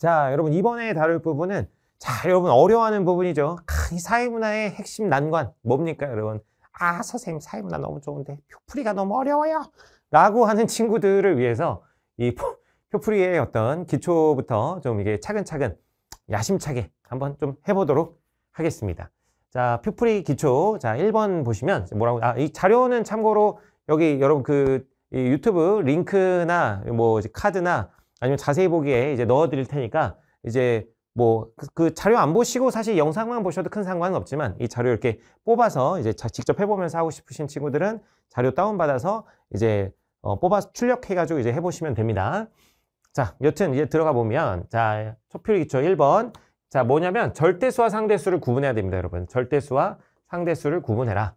자, 여러분 이번에 다룰 부분은 자, 여러분 어려워하는 부분이죠. 아, 이 사회문화의 핵심 난관 뭡니까, 여러분? 아, 선생님 사회문화 너무 좋은데 표풀이가 너무 어려워요. 라고 하는 친구들을 위해서 이 표풀이의 어떤 기초부터 좀 이게 차근차근 야심차게 한번 좀 해보도록 하겠습니다. 자, 표풀이 기초. 자, 1번 보시면 뭐라고, 아, 이 자료는 참고로 여기 여러분 그 유튜브 링크나 뭐 카드나 아니면 자세히 보기에 이제 넣어드릴 테니까 이제 뭐그 그 자료 안 보시고 사실 영상만 보셔도 큰 상관은 없지만 이 자료 이렇게 뽑아서 이제 직접 해보면서 하고 싶으신 친구들은 자료 다운받아서 이제 어 뽑아서 출력해가지고 이제 해보시면 됩니다. 자, 여튼 이제 들어가 보면 자, 초필 기초 1번 자, 뭐냐면 절대수와 상대수를 구분해야 됩니다, 여러분. 절대수와 상대수를 구분해라.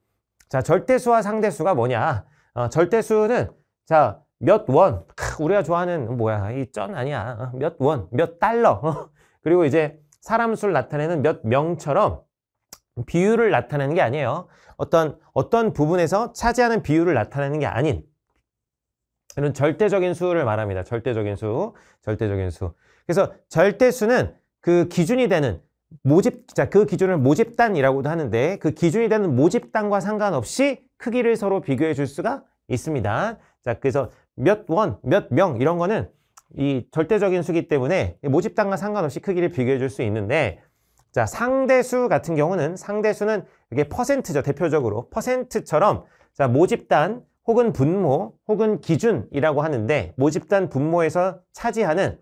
자, 절대수와 상대수가 뭐냐? 어, 절대수는 자, 몇 원, 우리가 좋아하는 뭐야 이 쩐 아니야 어, 몇 원, 몇 달러 어. 그리고 이제 사람 수를 나타내는 몇 명처럼 비율을 나타내는 게 아니에요 어떤 어떤 부분에서 차지하는 비율을 나타내는 게 아닌 이런 절대적인 수를 말합니다 절대적인 수, 절대적인 수 그래서 절대수는 그 기준이 되는 모집 자 그 기준을 모집단이라고도 하는데 그 기준이 되는 모집단과 상관없이 크기를 서로 비교해 줄 수가 있습니다. 자 그래서 몇 원, 몇 명 이런 거는 이 절대적인 수기 때문에 모집단과 상관없이 크기를 비교해 줄 수 있는데 자 상대수 같은 경우는 상대수는 이게 퍼센트죠 대표적으로 퍼센트처럼 자 모집단 혹은 분모 혹은 기준이라고 하는데 모집단 분모에서 차지하는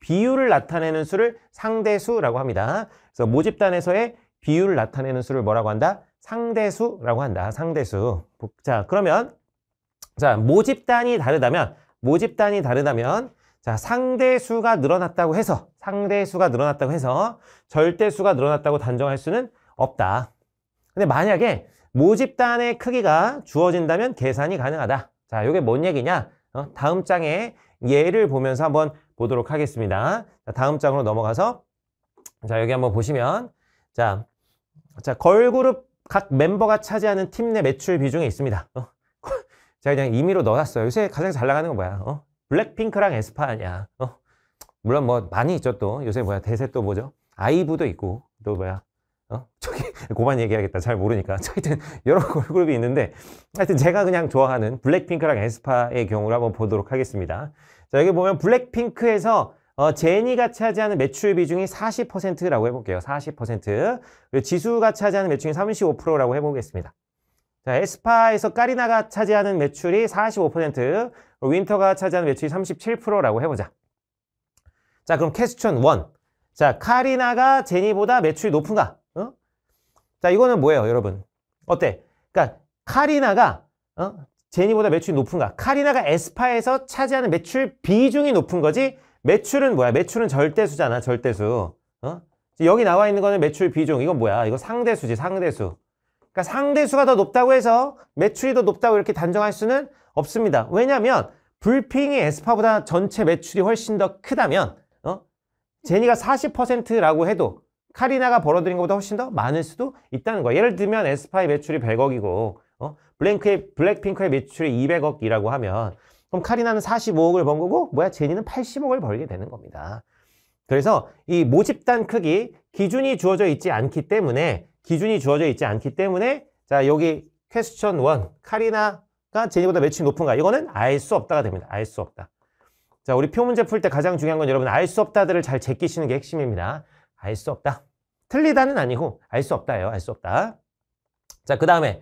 비율을 나타내는 수를 상대수라고 합니다. 그래서 모집단에서의 비율을 나타내는 수를 뭐라고 한다? 상대수라고 한다. 상대수. 자 그러면 자, 모집단이 다르다면 모집단이 다르다면 자, 상대수가 늘어났다고 해서 상대수가 늘어났다고 해서 절대수가 늘어났다고 단정할 수는 없다. 근데 만약에 모집단의 크기가 주어진다면 계산이 가능하다. 자, 이게 뭔 얘기냐? 어, 다음 장에 예를 보면서 한번 보도록 하겠습니다. 자, 다음 장으로 넘어가서 자, 여기 한번 보시면 자, 자 걸그룹 각 멤버가 차지하는 팀 내 매출 비중에 있습니다. 어, 제가 그냥 임의로 넣어놨어요. 요새 가장 잘 나가는 건 뭐야? 어? 블랙핑크랑 에스파 아니야. 어? 물론 뭐 많이 있죠 또. 요새 뭐야 대세 또 뭐죠? 아이브도 있고 또 뭐야? 어? 저기 고만 얘기하겠다. 잘 모르니까. 하여튼 여러 걸그룹이 있는데 하여튼 제가 그냥 좋아하는 블랙핑크랑 에스파의 경우를 한번 보도록 하겠습니다. 자 여기 보면 블랙핑크에서 어, 제니가 차지하는 매출 비중이 40%라고 해볼게요. 40%. 그리고 지수가 차지하는 매출이 35%라고 해보겠습니다. 자, 에스파에서 까리나가 차지하는 매출이 45%, 윈터가 차지하는 매출이 37%라고 해보자. 자, 그럼 캐스천 1. 자, 카리나가 제니보다 매출이 높은가? 어? 자, 이거는 뭐예요, 여러분? 어때? 그러니까 카리나가 어? 제니보다 매출이 높은가? 카리나가 에스파에서 차지하는 매출 비중이 높은 거지 매출은 뭐야? 매출은 절대수잖아, 절대수. 어? 여기 나와 있는 거는 매출 비중. 이건 뭐야? 이거 상대수지, 상대수. 그러니까 상대수가 더 높다고 해서 매출이 더 높다고 이렇게 단정할 수는 없습니다. 왜냐하면 불핑이 에스파보다 전체 매출이 훨씬 더 크다면 어? 제니가 40%라고 해도 카리나가 벌어들인 것보다 훨씬 더 많을 수도 있다는 거예요. 예를 들면 에스파의 매출이 100억이고 어? 블크의 블랙핑크의 매출이 200억이라고 하면 그럼 카리나는 45억을 번 거고 뭐야 제니는 80억을 벌게 되는 겁니다. 그래서 이 모집단 크기 기준이 주어져 있지 않기 때문에 기준이 주어져 있지 않기 때문에 자 여기 퀘스천 1 카리나가 제니보다 매출이 높은가 이거는 알 수 없다가 됩니다. 알 수 없다. 자 우리 표 문제 풀 때 가장 중요한 건 여러분 알 수 없다들을 잘 제끼시는 게 핵심입니다. 알 수 없다. 틀리다는 아니고 알 수 없다예요. 알 수 없다. 자그 다음에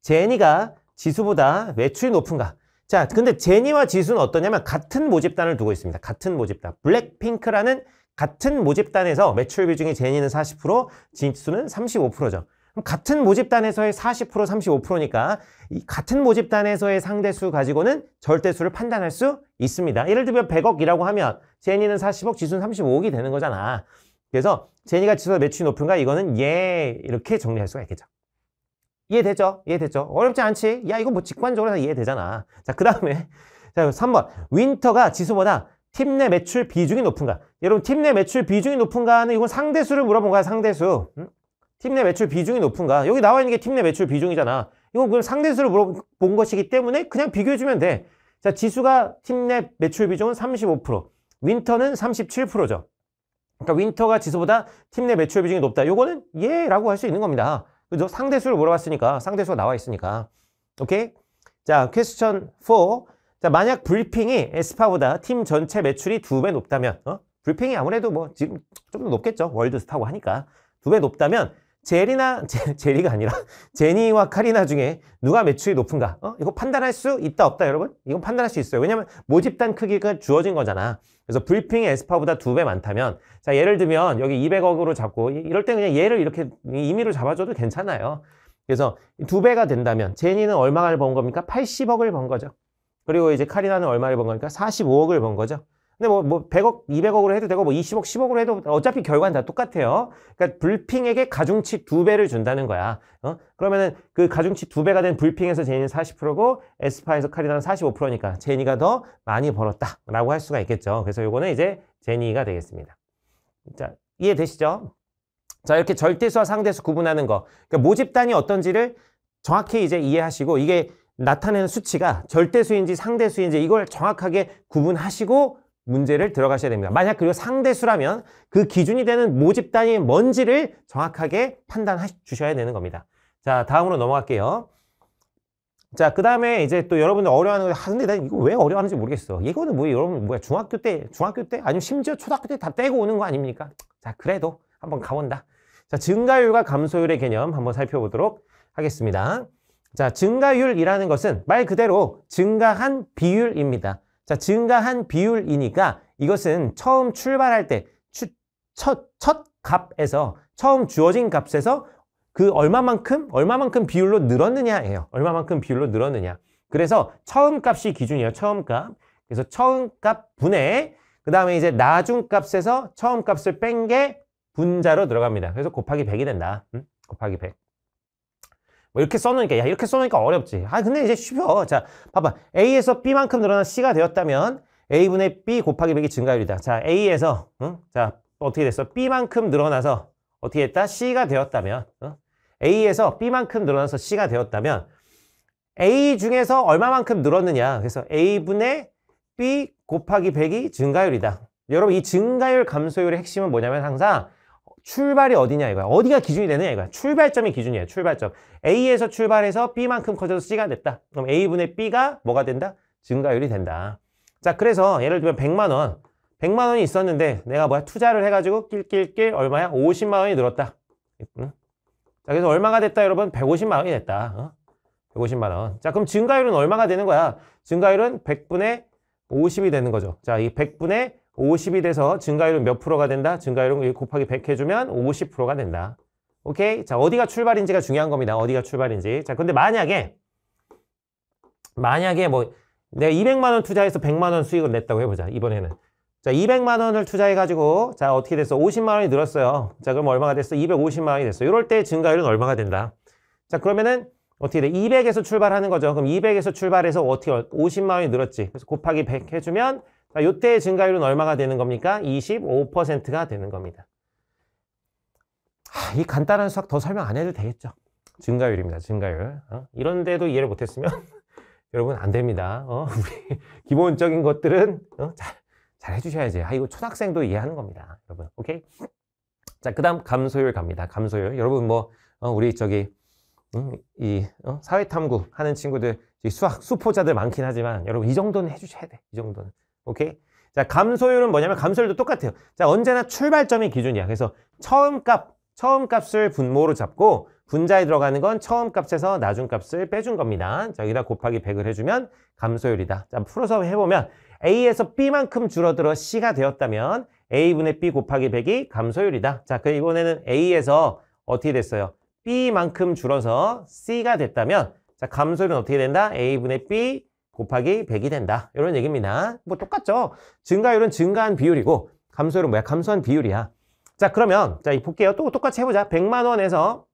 제니가 지수보다 매출이 높은가 자 근데 제니와 지수는 어떠냐면 같은 모집단을 두고 있습니다. 같은 모집단 블랙핑크라는 같은 모집단에서 매출 비중이 제니는 40%, 진입수는 35%죠. 같은 모집단에서의 40% 35%니까 같은 모집단에서의 상대수 가지고는 절대수를 판단할 수 있습니다. 예를 들면 100억이라고 하면 제니는 40억, 지수는 35억이 되는 거잖아. 그래서 제니가 지수 매출이 높은가 이거는 예 이렇게 정리할 수가 있겠죠. 이해되죠? 이해됐죠? 어렵지 않지? 야 이거 뭐 직관적으로 다 이해되잖아. 자그 다음에 자 3번 윈터가 지수보다 팀 내 매출 비중이 높은가 여러분 팀 내 매출 비중이 높은가는 하 이건 상대수를 물어본 거야 상대수 응? 팀내 매출 비중이 높은가 여기 나와 있는 게 팀 내 매출 비중이잖아 이건 그냥 상대수를 물어본 것이기 때문에 그냥 비교해주면 돼자 지수가 팀 내 매출 비중은 35% 윈터는 37%죠 그러니까 윈터가 지수보다 팀 내 매출 비중이 높다 요거는 예 라고 할 수 있는 겁니다 그죠 상대수를 물어봤으니까 상대수가 나와 있으니까 오케이 자 퀘스천 4자 만약 브리핑이 에스파보다 팀 전체 매출이 두 배 높다면 어? 불평이 아무래도 뭐 지금 좀 더 높겠죠. 월드스타고 하니까. 두 배 높다면 제리나, 제, 제리가 아니라 제니와 카리나 중에 누가 매출이 높은가? 어? 이거 판단할 수 있다 없다 여러분? 이건 판단할 수 있어요. 왜냐면 모집단 크기가 주어진 거잖아. 그래서 불핑의 에스파보다 두 배 많다면 자 예를 들면 여기 200억으로 잡고 이럴 때 그냥 얘를 이렇게 임의로 잡아줘도 괜찮아요. 그래서 두 배가 된다면 제니는 얼마를 번 겁니까? 80억을 번 거죠. 그리고 이제 카리나는 얼마를 번겁니까 45억을 번 거죠. 근데 뭐, 뭐 100억, 200억으로 해도 되고 뭐 20억, 10억으로 해도 어차피 결과는 다 똑같아요. 그러니까 불핑에게 가중치 두배를 준다는 거야. 어? 그러면은 그 가중치 두배가된 불핑에서 제니는 40%고 에스파에서 카리나는 45%니까 제니가 더 많이 벌었다라고 할 수가 있겠죠. 그래서 이거는 이제 제니가 되겠습니다. 자, 이해되시죠? 자, 이렇게 절대수와 상대수 구분하는 거. 그러니까 모집단이 어떤지를 정확히 이제 이해하시고 이게 나타내는 수치가 절대수인지 상대수인지 이걸 정확하게 구분하시고 문제를 들어가셔야 됩니다. 만약 그리고 상대수라면 그 기준이 되는 모집 단이 뭔지를 정확하게 판단해 주셔야 되는 겁니다. 자, 다음으로 넘어갈게요. 자, 그 다음에 이제 또 여러분들 어려워하는 거, 하는데 아, 난 이거 왜 어려워하는지 모르겠어. 이거는 뭐야, 여러분, 뭐야, 중학교 때, 중학교 때? 아니면 심지어 초등학교 때 다 떼고 오는 거 아닙니까? 자, 그래도 한번 가본다. 자, 증가율과 감소율의 개념 한번 살펴보도록 하겠습니다. 자, 증가율이라는 것은 말 그대로 증가한 비율입니다. 자, 증가한 비율이니까 이것은 처음 출발할 때 첫, 첫 값에서 처음 주어진 값에서 그 얼마만큼 얼마만큼 비율로 늘었느냐예요. 얼마만큼 비율로 늘었느냐. 그래서 처음 값이 기준이에요. 처음 값. 그래서 처음 값 분의 그 다음에 이제 나중 값에서 처음 값을 뺀 게 분자로 들어갑니다. 그래서 곱하기 100이 된다. 응? 음? 곱하기 100. 뭐 이렇게 써놓으니까 야 이렇게 써놓으니까 어렵지 아 근데 이제 쉬워 자 봐봐 A에서 B만큼 늘어난 C가 되었다면 A분의 B 곱하기 100이 증가율이다 자 A에서 응? 자 어떻게 됐어 B만큼 늘어나서 어떻게 했다 C가 되었다면 응? A에서 B만큼 늘어나서 C가 되었다면 A 중에서 얼마만큼 늘었느냐 그래서 A분의 B 곱하기 100이 증가율이다 여러분 이 증가율 감소율의 핵심은 뭐냐면 항상 출발이 어디냐 이거야. 어디가 기준이 되느냐 이거야. 출발점이 기준이에요. 출발점. A에서 출발해서 B만큼 커져서 C가 됐다. 그럼 A분의 B가 뭐가 된다? 증가율이 된다. 자, 그래서 예를 들면 100만 원. 100만 원이 있었는데 내가 뭐야? 투자를 해 가지고 낄낄낄 얼마야? 50만 원이 늘었다. 자, 그래서 얼마가 됐다 여러분? 150만 원이 됐다. 어? 150만 원. 자, 그럼 증가율은 얼마가 되는 거야? 증가율은 100분의 50이 되는 거죠. 자, 이 100분의 50이 돼서 증가율은 몇 프로가 된다? 증가율은 곱하기 100 해주면 50%가 된다. 오케이? 자, 어디가 출발인지가 중요한 겁니다. 어디가 출발인지. 자, 근데 만약에 만약에 뭐 내가 200만 원 투자해서 100만 원 수익을 냈다고 해보자. 이번에는. 자, 200만 원을 투자해가지고 자, 어떻게 됐어? 50만 원이 늘었어요. 자, 그럼 얼마가 됐어? 250만 원이 됐어. 이럴 때 증가율은 얼마가 된다. 자, 그러면은 어떻게 돼? 200에서 출발하는 거죠. 그럼 200에서 출발해서 어떻게 50만 원이 늘었지. 그래서 곱하기 100 해주면 자, 요때 증가율은 얼마가 되는 겁니까? 25%가 되는 겁니다. 하, 이 간단한 수학 더 설명 안 해도 되겠죠. 증가율입니다. 증가율. 어? 이런데도 이해를 못했으면 여러분 안 됩니다. 어? 우리 기본적인 것들은 어? 잘, 잘 해주셔야지. 아 이거 초등학생도 이해하는 겁니다. 여러분 오케이. 자 그다음 감소율 갑니다. 감소율. 여러분 뭐 어, 우리 저기 음, 이 어? 사회탐구 하는 친구들 수학 수포자들 많긴 하지만 여러분 이 정도는 해주셔야 돼. 이 정도는 오케이? 자, 감소율은 뭐냐면 감소율도 똑같아요. 자, 언제나 출발점이 기준이야. 그래서 처음 값, 처음 값을 분모로 잡고 분자에 들어가는 건 처음 값에서 나중 값을 빼준 겁니다. 자, 여기다 곱하기 100을 해주면 감소율이다. 자, 풀어서 해보면 A에서 B만큼 줄어들어 C가 되었다면 A분의 B 곱하기 100이 감소율이다. 자, 그 이번에는 A에서 어떻게 됐어요? B만큼 줄어서 C가 됐다면 자, 감소율은 어떻게 된다? A분의 B 곱하기 100이 된다. 이런 얘기입니다. 뭐 똑같죠? 증가율은 증가한 비율이고 감소율은 뭐야? 감소한 비율이야. 자 그러면 자이 볼게요. 또 똑같이 해보자. 100만 원에서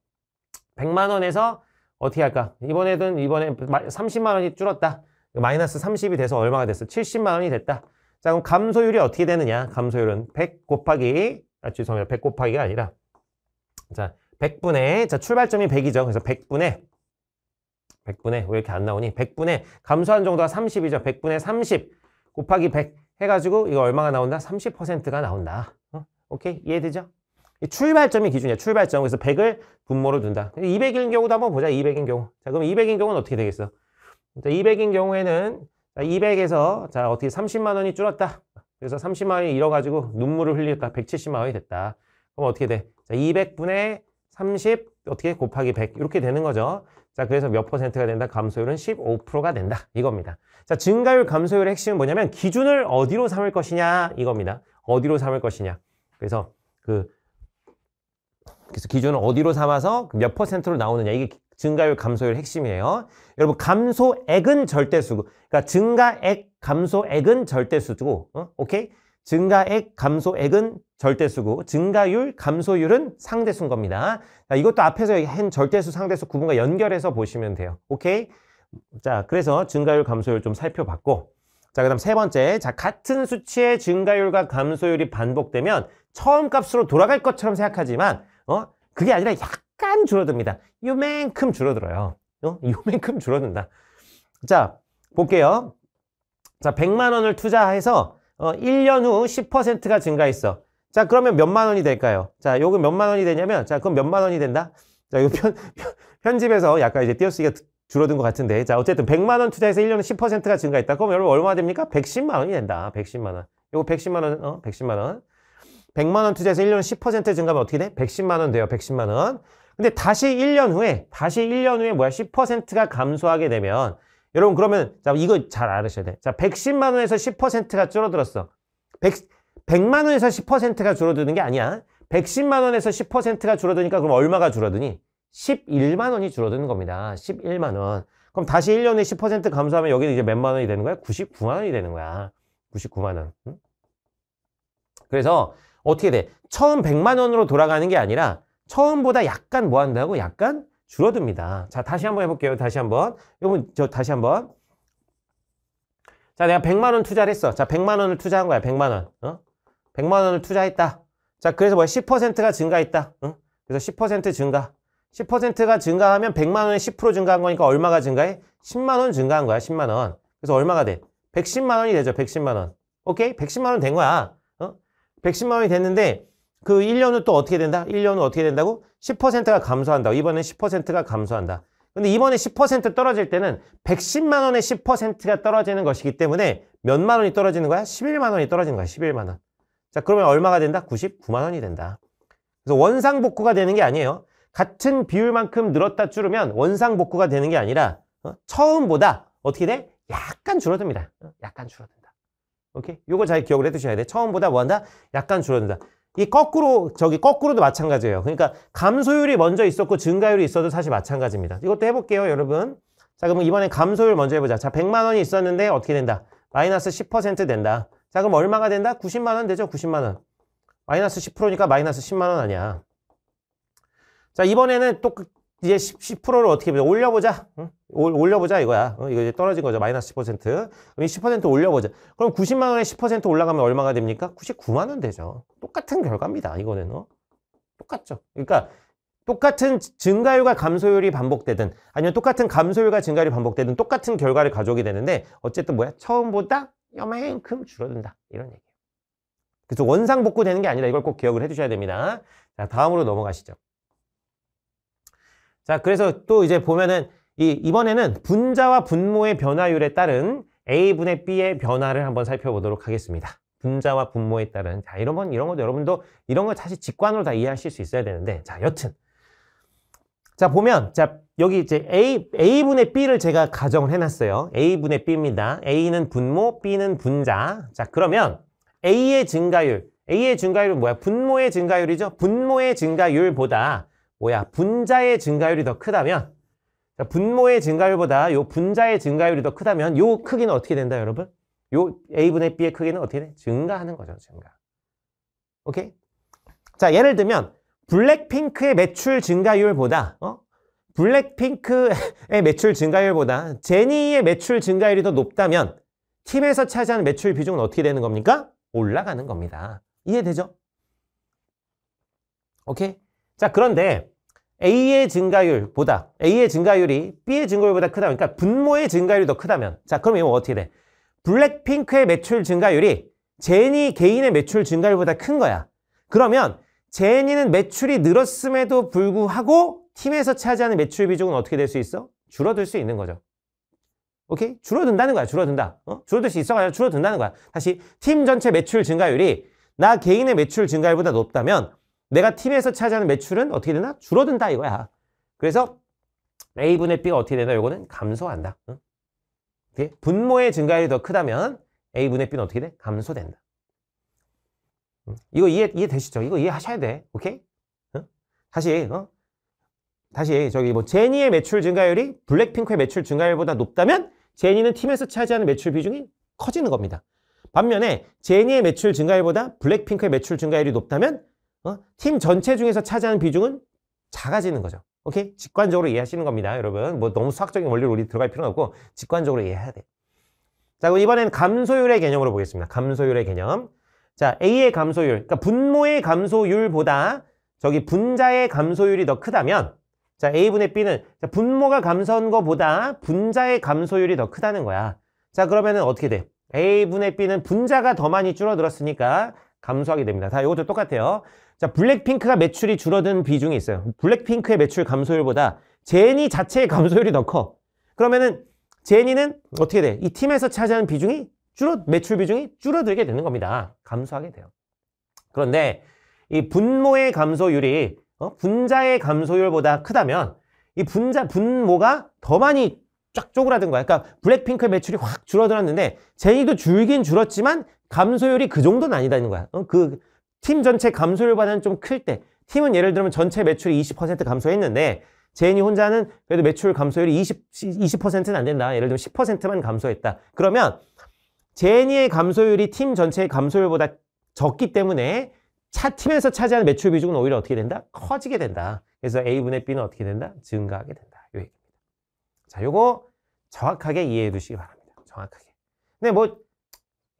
100만 원에서 어떻게 할까? 이번에든 이번에 30만 원이 줄었다. 마이너스 30이 돼서 얼마가 됐어? 70만 원이 됐다. 자 그럼 감소율이 어떻게 되느냐? 감소율은 100 곱하기 아 죄송해요. 100 곱하기가 아니라 자 100분의 자 출발점이 100이죠. 그래서 100분의 100분의 왜 이렇게 안 나오니? 100분의 감소한 정도가 30이죠. 100분의 30 곱하기 100 해가지고 이거 얼마가 나온다? 30%가 나온다. 어? 오케이? 이해되죠? 출발점이 기준이야. 출발점. 그래서 100을 분모로 둔다. 200인 경우도 한번 보자. 200인 경우. 자, 그럼 200인 경우는 어떻게 되겠어? 자, 200인 경우에는 자, 200에서 자, 어떻게 30만 원이 줄었다. 그래서 30만 원이 잃어가지고 눈물을 흘릴까? 170만 원이 됐다. 그럼 어떻게 돼? 자, 200분의 30 어떻게 곱하기 100 이렇게 되는 거죠. 자, 그래서 몇 퍼센트가 된다? 감소율은 15%가 된다. 이겁니다. 자, 증가율 감소율의 핵심은 뭐냐면 기준을 어디로 삼을 것이냐 이겁니다. 어디로 삼을 것이냐. 그래서 그 그래서 기준을 어디로 삼아서 몇 퍼센트로 나오느냐. 이게 증가율 감소율 핵심이에요. 여러분 감소액은 절대수고 그러니까 증가액 감소액은 절대수고 어? 오케이? 증가액 감소액은 절대수고 증가율, 감소율은 상대수인 겁니다. 자, 이것도 앞에서 한 절대수, 상대수 구분과 연결해서 보시면 돼요. 오케이? 자, 그래서 증가율, 감소율 좀 살펴봤고 자, 그 다음 세 번째 자 같은 수치의 증가율과 감소율이 반복되면 처음 값으로 돌아갈 것처럼 생각하지만 어 그게 아니라 약간 줄어듭니다. 요만큼 줄어들어요. 어? 요만큼 줄어든다. 자, 볼게요. 자, 100만 원을 투자해서 어, 1년 후 10%가 증가했어. 자, 그러면 몇 만 원이 될까요? 자, 요거 몇 만 원이 되냐면, 자, 그럼 몇 만 원이 된다? 자, 이거 편, 편집에서 편 약간 이제 띄어쓰기가 줄어든 것 같은데. 자, 어쨌든 100만 원 투자해서 1년에 10%가 증가했다. 그럼 여러분 얼마 됩니까? 110만 원이 된다. 110만 원. 요거 110만 원, 어, 110만 원. 100만 원 투자해서 1년에 10% 증가하면 어떻게 돼? 110만 원 돼요. 110만 원. 근데 다시 1년 후에, 다시 1년 후에 뭐야? 10%가 감소하게 되면, 여러분 그러면, 자, 이거 잘 알으셔야 돼. 자, 110만 원에서 10%가 줄어들었어. 100, 100만 원에서 10%가 줄어드는 게 아니야. 110만 원에서 10%가 줄어드니까 그럼 얼마가 줄어드니? 11만 원이 줄어드는 겁니다. 11만 원. 그럼 다시 1년에 10% 감소하면 여기는 이제 몇 만 원이 되는 거야? 99만 원이 되는 거야. 99만 원. 그래서 어떻게 돼? 처음 100만 원으로 돌아가는 게 아니라 처음보다 약간 뭐 한다고? 약간 줄어듭니다. 자, 다시 한번 해볼게요. 다시 한번. 여러분, 저 다시 한번. 자, 내가 100만 원 투자를 했어. 자, 100만 원을 투자한 거야. 100만 원. 어? 100만 원을 투자했다. 자, 그래서 뭐야? 10%가 증가했다. 응? 그래서 10% 증가. 10%가 증가하면 100만 원에 10% 증가한 거니까 얼마가 증가해? 10만 원 증가한 거야, 10만 원. 그래서 얼마가 돼? 110만 원이 되죠, 110만 원. 오케이? 110만 원 된 거야. 어? 110만 원이 됐는데 그 1년 은또 어떻게 된다? 1년 은 어떻게 된다고? 10%가 감소한다. 이번엔 10%가 감소한다. 근데 이번에 10% 떨어질 때는 110만 원에 10%가 떨어지는 것이기 때문에 몇만 원이 떨어지는 거야? 11만 원이 떨어지는 거야, 11만 원. 자, 그러면 얼마가 된다? 99만 원이 된다. 그래서 원상복구가 되는 게 아니에요. 같은 비율만큼 늘었다 줄으면 원상복구가 되는 게 아니라 어? 처음보다 어떻게 돼? 약간 줄어듭니다. 어, 약간 줄어든다. 오케이? 이거잘 기억을 해두셔야 돼. 처음보다 뭐 한다? 약간 줄어든다. 이 거꾸로 저기 거꾸로도 마찬가지예요. 그러니까 감소율이 먼저 있었고 증가율이 있어도 사실 마찬가지입니다. 이것도 해볼게요, 여러분. 자, 그럼 이번엔 감소율 먼저 해보자. 자, 100만 원이 있었는데 어떻게 된다? 마이너스 10% 된다. 자 그럼 얼마가 된다? 90만원 되죠? 90만원 마이너스 10%니까 마이너스 10만원 아니야 자 이번에는 또 그 이제 10, 를 어떻게 보자 올려보자 응? 올려보자 이거야 어? 이거 이제 떨어진 거죠 마이너스 10% 그럼 10% 올려보자 그럼 90만원에 10% 올라가면 얼마가 됩니까? 99만원 되죠 똑같은 결과입니다 이거는 어? 똑같죠 그러니까 똑같은 증가율과 감소율이 반복되든 아니면 똑같은 감소율과 증가율이 반복되든 똑같은 결과를 가져오게 되는데 어쨌든 뭐야 처음보다 요만큼 줄어든다. 이런 얘기예요. 그래서 원상 복구되는 게 아니라 이걸 꼭 기억을 해주셔야 됩니다. 자, 다음으로 넘어가시죠. 자, 그래서 또 이제 보면은 이 이번에는 분자와 분모의 변화율에 따른 A분의 B의 변화를 한번 살펴보도록 하겠습니다. 분자와 분모에 따른 자 이런 건 이런 것도 여러분도 이런 걸 사실 직관으로 다 이해하실 수 있어야 되는데 자 여튼 자 보면 자 여기 이제 A, A분의 B를 제가 가정을 해놨어요. A분의 B입니다. A는 분모, B는 분자. 자, 그러면 A의 증가율. A의 증가율은 뭐야? 분모의 증가율이죠? 분모의 증가율보다 뭐야? 분자의 증가율이 더 크다면 자, 분모의 증가율보다 요 분자의 증가율이 더 크다면 요 크기는 어떻게 된다, 여러분? 요 A분의 B의 크기는 어떻게 돼? 증가하는 거죠, 증가. 오케이? 자, 예를 들면 블랙핑크의 매출 증가율보다 어? 블랙핑크의 매출 증가율보다 제니의 매출 증가율이 더 높다면 팀에서 차지하는 매출 비중은 어떻게 되는 겁니까? 올라가는 겁니다. 이해되죠? 오케이? 자, 그런데 A의 증가율보다 A의 증가율이 B의 증가율보다 크다. 그러니까 분모의 증가율이 더 크다면 자, 그럼 이거 어떻게 돼? 블랙핑크의 매출 증가율이 제니 개인의 매출 증가율보다 큰 거야. 그러면 제니는 매출이 늘었음에도 불구하고 팀에서 차지하는 매출 비중은 어떻게 될 수 있어? 줄어들 수 있는 거죠. 오케이? 줄어든다는 거야, 줄어든다. 어? 줄어들 수 있어가지고 줄어든다는 거야. 다시 팀 전체 매출 증가율이 나 개인의 매출 증가율보다 높다면 내가 팀에서 차지하는 매출은 어떻게 되나? 줄어든다 이거야. 그래서 A분의 B가 어떻게 되나? 이거는 감소한다. 응? 오케이? 분모의 증가율이 더 크다면 A분의 B는 어떻게 돼? 감소된다. 응? 이거 이해, 이해되시죠? 이거 이해하셔야 돼. 오케이? 응? 다시, 어? 다시 저기 뭐 제니의 매출 증가율이 블랙핑크의 매출 증가율보다 높다면 제니는 팀에서 차지하는 매출 비중이 커지는 겁니다. 반면에 제니의 매출 증가율보다 블랙핑크의 매출 증가율이 높다면 어? 팀 전체 중에서 차지하는 비중은 작아지는 거죠. 오케이? 직관적으로 이해하시는 겁니다, 여러분. 뭐 너무 수학적인 원리로 우리 들어갈 필요는 없고 직관적으로 이해해야 돼 자, 그럼 이번엔 감소율의 개념으로 보겠습니다. 감소율의 개념. 자, A의 감소율. 그러니까 분모의 감소율보다 저기 분자의 감소율이 더 크다면 자, A분의 B는 분모가 감소한 거보다 분자의 감소율이 더 크다는 거야. 자, 그러면은 어떻게 돼? A분의 B는 분자가 더 많이 줄어들었으니까 감소하게 됩니다. 자, 이것도 똑같아요. 자, 블랙핑크가 매출이 줄어든 비중이 있어요. 블랙핑크의 매출 감소율보다 제니 자체의 감소율이 더 커. 그러면은 제니는 어떻게 돼? 이 팀에서 차지하는 비중이 줄어 매출 비중이 줄어들게 되는 겁니다. 감소하게 돼요. 그런데 이 분모의 감소율이 어? 분자의 감소율보다 크다면 이 분자 분모가 더 많이 쫙 쪼그라든 거야. 그러니까 블랙핑크 매출이 확 줄어들었는데 제니도 줄긴 줄었지만 감소율이 그 정도는 아니다는 거야. 어? 그팀 전체 감소율보다는 좀 클 때. 팀은 예를 들면 전체 매출이 20% 감소했는데 제니 혼자는 그래도 매출 감소율이 20, 20%는 안 된다. 예를 들면 10%만 감소했다. 그러면 제니의 감소율이 팀 전체의 감소율보다 적기 때문에 차팀에서 차지하는 매출 비중은 오히려 어떻게 된다? 커지게 된다. 그래서 A분의 B는 어떻게 된다? 증가하게 된다. 요 얘기입니다. 자, 요거 정확하게 이해해 두시기 바랍니다. 정확하게. 근데 뭐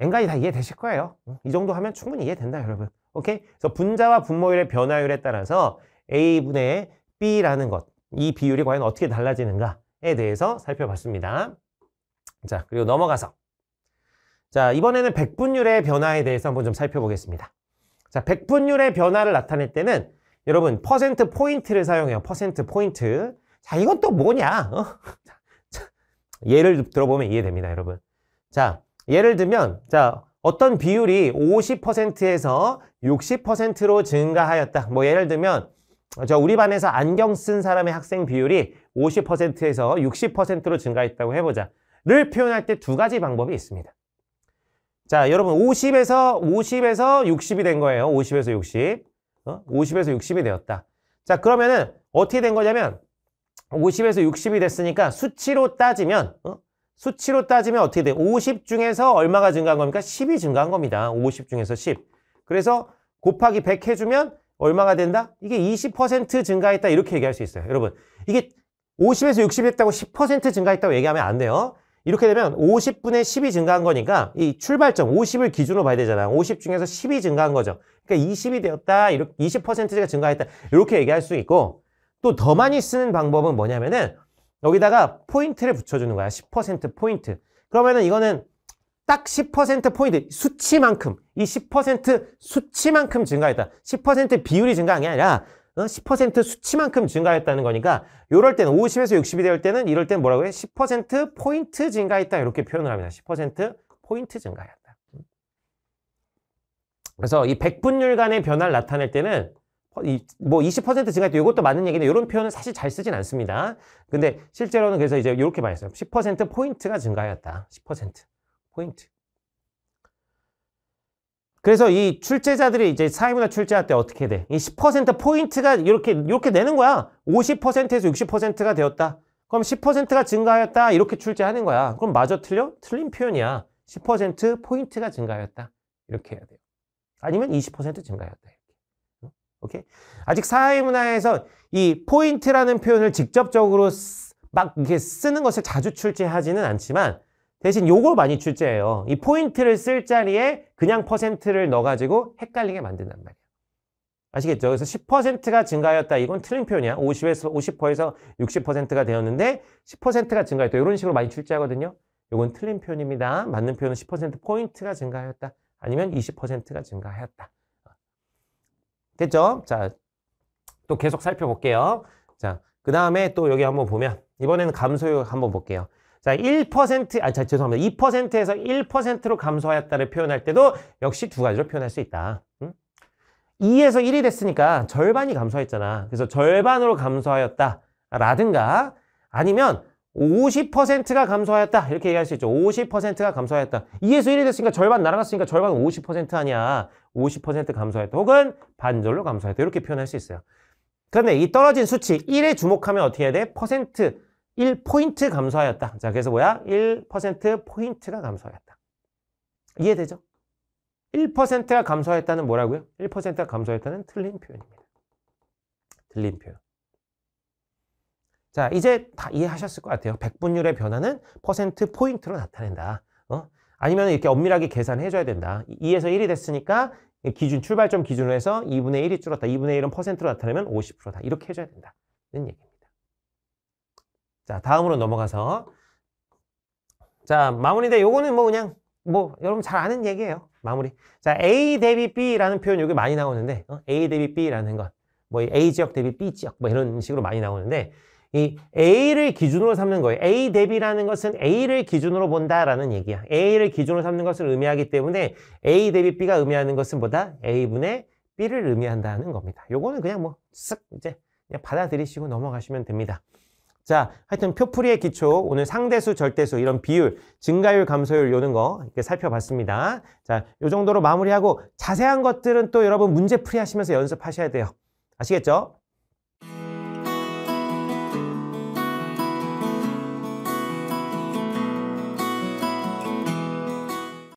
n 간지다 이해되실 거예요. 이 정도 하면 충분히 이해된다, 여러분. 오케이? 그래서 분자와 분모율의 변화율에 따라서 A분의 B라는 것, 이 비율이 과연 어떻게 달라지는가에 대해서 살펴봤습니다. 자, 그리고 넘어가서 자, 이번에는 백분율의 변화에 대해서 한번 좀 살펴보겠습니다. 자, 백분율의 변화를 나타낼 때는 여러분 퍼센트 포인트를 사용해요. 퍼센트 포인트. 자, 이건 또 뭐냐? 어? 자, 예를 들어보면 이해됩니다, 여러분. 자, 예를 들면 자, 어떤 비율이 50%에서 60%로 증가하였다. 뭐 예를 들면 저 우리 반에서 안경 쓴 사람의 학생 비율이 50%에서 60%로 증가했다고 해보자. 를 표현할 때 두 가지 방법이 있습니다. 자, 여러분 50에서 50에서 60이 된 거예요. 50에서 60. 어? 50에서 60이 되었다. 자, 그러면은 어떻게 된 거냐면 50에서 60이 됐으니까 수치로 따지면 어? 수치로 따지면 어떻게 돼? 50 중에서 얼마가 증가한 겁니까? 10이 증가한 겁니다. 50 중에서 10. 그래서 곱하기 100 해주면 얼마가 된다? 이게 20% 증가했다 이렇게 얘기할 수 있어요. 여러분 이게 50에서 6 0 했다고 10% 증가했다고 얘기하면 안 돼요. 이렇게 되면 50분의 10이 증가한 거니까 이 출발점 50을 기준으로 봐야 되잖아요. 50 중에서 10이 증가한 거죠. 그러니까 20이 되었다. 20%가 증가했다. 이렇게 얘기할 수 있고 또 더 많이 쓰는 방법은 뭐냐면은 여기다가 포인트를 붙여주는 거야. 10% 포인트. 그러면은 이거는 딱 10% 포인트 수치만큼 이 10% 수치만큼 증가했다. 10% 비율이 증가한 게 아니라 10% 어, 수치만큼 증가했다는 거니까 이럴 때는 50에서 60이 될 때는 이럴 때는 뭐라고 해? 10% 포인트 증가했다 이렇게 표현을 합니다. 10% 포인트 증가했다. 그래서 이 백분율 간의 변화를 나타낼 때는 어, 뭐20% 증가했다 이것도 맞는 얘기인데 이런 표현은 사실 잘 쓰진 않습니다. 근데 실제로는 그래서 이제 이렇게 많이 써요. 10% 포인트가 증가하였다. 10% 포인트. 그래서 이 출제자들이 이제 사회문화 출제할 때 어떻게 돼? 이 10% 포인트가 이렇게 이렇게 내는 거야. 50%에서 60%가 되었다. 그럼 10%가 증가하였다. 이렇게 출제하는 거야. 그럼 맞아 틀려? 틀린 표현이야. 10% 포인트가 증가하였다. 이렇게 해야 돼요. 아니면 20% 증가하였다. 이렇게. 오케이? 아직 사회문화에서 이 포인트라는 표현을 직접적으로 막 이렇게 쓰는 것을 자주 출제하지는 않지만 대신 요걸 많이 출제해요. 이 포인트를 쓸 자리에 그냥 퍼센트를 넣어가지고 헷갈리게 만든단 말이에요. 아시겠죠? 그래서 10%가 증가하였다. 이건 틀린 표현이야. 50에서 50%에서 60%가 되었는데 10%가 증가했다. 이런 식으로 많이 출제하거든요. 이건 틀린 표현입니다. 맞는 표현은 10% 포인트가 증가하였다. 아니면 20%가 증가하였다. 됐죠? 자, 또 계속 살펴볼게요. 자, 그 다음에 또 여기 한번 보면 이번에는 감소율 한번 볼게요. 자, 1%, 아, 자, 죄송합니다. 2%에서 1%로 감소하였다를 표현할 때도 역시 두 가지로 표현할 수 있다. 응? 음? 2에서 1이 됐으니까 절반이 감소했잖아. 그래서 절반으로 감소하였다. 라든가 아니면 50%가 감소하였다. 이렇게 얘기할 수 있죠. 50%가 감소하였다. 2에서 1이 됐으니까 절반 날아갔으니까 절반 50% 아니야. 50% 감소하였다. 혹은 반절로 감소하였다. 이렇게 표현할 수 있어요. 그런데 이 떨어진 수치 1에 주목하면 어떻게 해야 돼? 퍼센트 1포인트 감소하였다. 자, 그래서 뭐야? 1%포인트가 감소하였다. 이해되죠? 1%가 감소했다는 뭐라고요? 1%가 감소했다는 틀린 표현입니다. 틀린 표현. 자, 이제 다 이해하셨을 것 같아요. 백분율의 변화는 퍼센트 포인트로 나타낸다. 어? 아니면 이렇게 엄밀하게 계산해줘야 된다. 2에서 1이 됐으니까 기준, 출발점 기준으로 해서 2분의 1이 줄었다. 2분의 1은 퍼센트로 나타내면 50%다. 이렇게 해줘야 된다. 는 얘기. 자, 다음으로 넘어가서. 자, 마무리인데 요거는 뭐 그냥 뭐 여러분 잘 아는 얘기예요. 마무리. 자, A 대비 B라는 표현 여기 많이 나오는데 어? A 대비 B라는 것. 뭐 A 지역 대비 B 지역 뭐 이런 식으로 많이 나오는데 이 A를 기준으로 삼는 거예요. A 대비라는 것은 A를 기준으로 본다라는 얘기야. A를 기준으로 삼는 것을 의미하기 때문에 A 대비 B가 의미하는 것은 뭐다? A분의 B를 의미한다는 겁니다. 요거는 그냥 뭐 쓱 이제 그냥 받아들이시고 넘어가시면 됩니다. 자, 하여튼 표풀이의 기초, 오늘 상대수, 절대수 이런 비율, 증가율, 감소율 요는거 이렇게 살펴봤습니다. 자, 요 정도로 마무리하고 자세한 것들은 또 여러분 문제 풀이하시면서 연습하셔야 돼요. 아시겠죠?